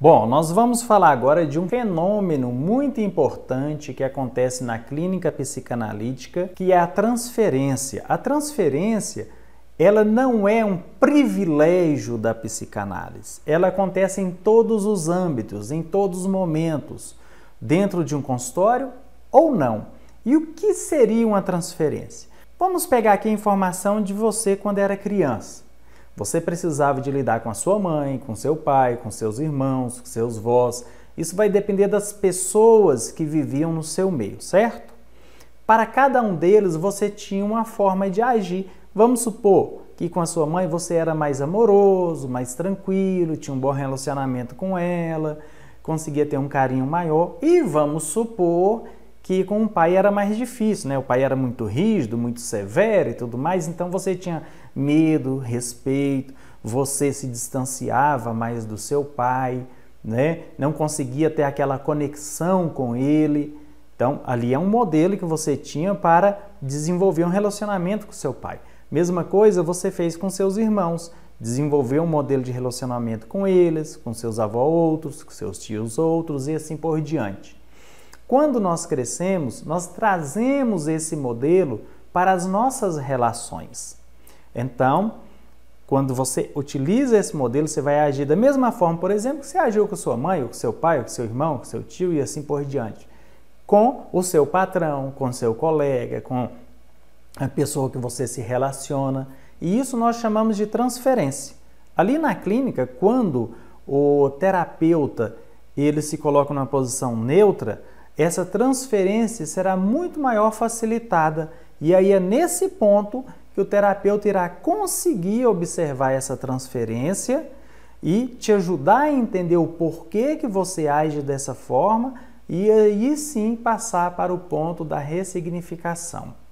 Bom, nós vamos falar agora de um fenômeno muito importante que acontece na clínica psicanalítica, que é a transferência. A transferência ela não é um privilégio da psicanálise. Ela acontece em todos os âmbitos, em todos os momentos, dentro de um consultório ou não. E o que seria uma transferência? Vamos pegar aqui a informação de você quando era criança. Você precisava de lidar com a sua mãe, com seu pai, com seus irmãos, com seus vós. Isso vai depender das pessoas que viviam no seu meio, certo? Para cada um deles você tinha uma forma de agir. Vamos supor que com a sua mãe você era mais amoroso, mais tranquilo, tinha um bom relacionamento com ela, conseguia ter um carinho maior. E vamos supor que com o pai era mais difícil, né? O pai era muito rígido, muito severo e tudo mais, então você tinha medo, respeito, você se distanciava mais do seu pai, né? Não conseguia ter aquela conexão com ele. Então, ali é um modelo que você tinha para desenvolver um relacionamento com seu pai. Mesma coisa você fez com seus irmãos, desenvolveu um modelo de relacionamento com eles, com seus avós outros, com seus tios outros e assim por diante. Quando nós crescemos, nós trazemos esse modelo para as nossas relações. Então, quando você utiliza esse modelo, você vai agir da mesma forma, por exemplo, que você agiu com sua mãe, ou com seu pai, ou com seu irmão, ou com seu tio e assim por diante. Com o seu patrão, com seu colega, com a pessoa que você se relaciona. E isso nós chamamos de transferência. Ali na clínica, quando o terapeuta ele se coloca numa posição neutra, essa transferência será muito maior facilitada. E aí é nesse ponto que o terapeuta irá conseguir observar essa transferência e te ajudar a entender o porquê que você age dessa forma e aí sim passar para o ponto da ressignificação.